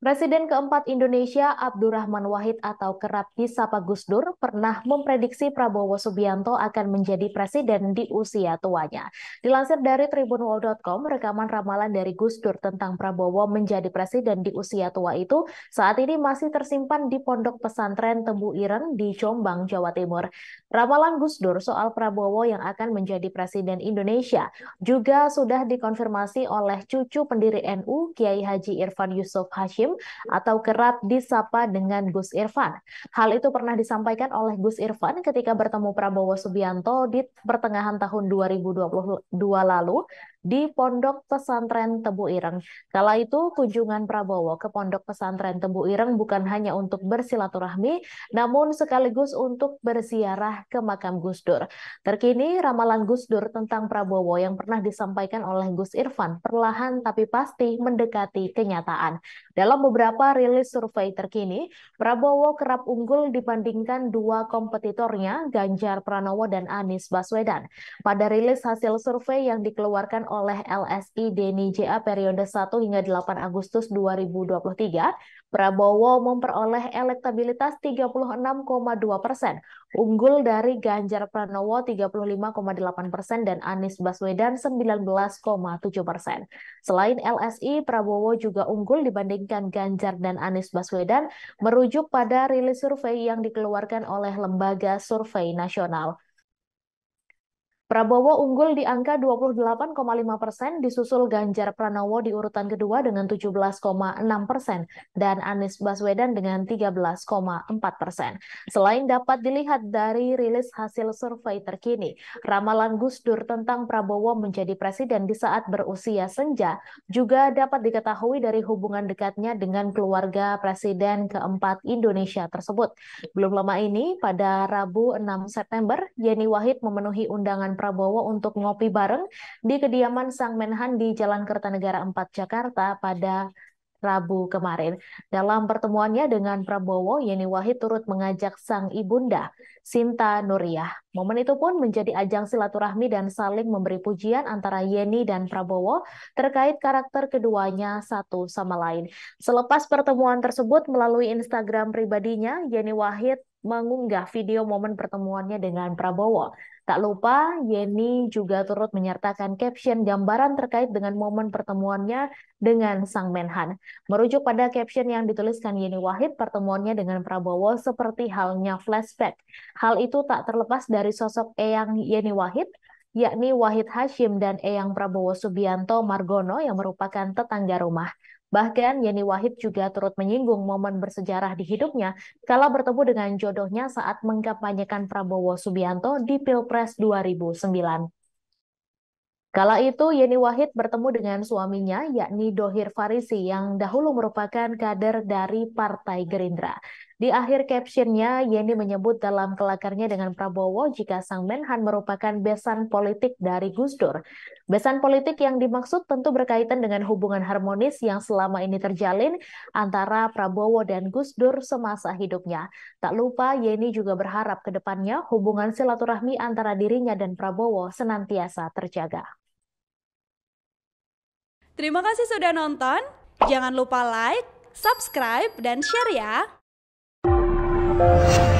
Presiden keempat Indonesia Abdurrahman Wahid atau kerap disapa Gus Dur pernah memprediksi Prabowo Subianto akan menjadi presiden di usia tuanya. Dilansir dari tribunwall.com, rekaman ramalan dari Gus Dur tentang Prabowo menjadi presiden di usia tua itu saat ini masih tersimpan di pondok pesantren Tembu Iren di Jombang, Jawa Timur. Ramalan Gus Dur soal Prabowo yang akan menjadi presiden Indonesia juga sudah dikonfirmasi oleh cucu pendiri NU Kiai Haji Irfan Yusuf Hashim atau kerap disapa dengan Gus Irfan. Hal itu pernah disampaikan oleh Gus Irfan ketika bertemu Prabowo Subianto di pertengahan tahun 2022 lalu di Pondok Pesantren Tebu Ireng. Kala itu kunjungan Prabowo ke Pondok Pesantren Tebu Ireng bukan hanya untuk bersilaturahmi, namun sekaligus untuk bersiarah ke makam Gus Dur. Terkini ramalan Gus Dur tentang Prabowo yang pernah disampaikan oleh Gus Irfan perlahan tapi pasti mendekati kenyataan. Dalam beberapa rilis survei terkini, Prabowo kerap unggul dibandingkan dua kompetitornya Ganjar Pranowo dan Anies Baswedan. Pada rilis hasil survei yang dikeluarkan oleh LSI Deni JA periode 1 hingga 8 Agustus 2023, Prabowo memperoleh elektabilitas 36,2 persen, unggul dari Ganjar Pranowo 35,8 persen dan Anies Baswedan 19,7 persen. Selain LSI, Prabowo juga unggul dibandingkan Ganjar dan Anies Baswedan merujuk pada rilis survei yang dikeluarkan oleh Lembaga Survei Nasional. Prabowo unggul di angka 28,5 persen, disusul Ganjar Pranowo di urutan kedua dengan 17,6 persen, dan Anies Baswedan dengan 13,4 persen. Selain dapat dilihat dari rilis hasil survei terkini, ramalan Gus Dur tentang Prabowo menjadi presiden di saat berusia senja juga dapat diketahui dari hubungan dekatnya dengan keluarga presiden keempat Indonesia tersebut. Belum lama ini, pada Rabu 6 September, Yeni Wahid memenuhi undangan Prabowo untuk ngopi bareng di kediaman Sang Menhan di Jalan Kertanegara 4 Jakarta pada Rabu kemarin. Dalam pertemuannya dengan Prabowo, Yeni Wahid turut mengajak sang ibunda, Sinta Nuriyah. Momen itu pun menjadi ajang silaturahmi dan saling memberi pujian antara Yeni dan Prabowo terkait karakter keduanya satu sama lain. Selepas pertemuan tersebut melalui Instagram pribadinya, Yeni Wahid mengunggah video momen pertemuannya dengan Prabowo. Tak lupa, Yeni juga turut menyertakan caption gambaran terkait dengan momen pertemuannya dengan Sang Menhan. Merujuk pada caption yang dituliskan Yeni Wahid, pertemuannya dengan Prabowo seperti halnya flashback. Hal itu tak terlepas dari sosok Eyang Yeni Wahid, yakni Wahid Hashim dan Eyang Prabowo Subianto Margono yang merupakan tetangga rumah. Bahkan Yeni Wahid juga turut menyinggung momen bersejarah di hidupnya kala bertemu dengan jodohnya saat mengkampanyekan Prabowo Subianto di Pilpres 2009. Kala itu, Yeni Wahid bertemu dengan suaminya, yakni Dohir Farisi, yang dahulu merupakan kader dari Partai Gerindra. Di akhir captionnya, Yeni menyebut dalam kelakarnya dengan Prabowo jika sang Menhan merupakan besan politik dari Gus Dur. Besan politik yang dimaksud tentu berkaitan dengan hubungan harmonis yang selama ini terjalin antara Prabowo dan Gus Dur semasa hidupnya. Tak lupa, Yeni juga berharap ke depannya hubungan silaturahmi antara dirinya dan Prabowo senantiasa terjaga. Terima kasih sudah nonton. Jangan lupa like, subscribe, dan share ya. more.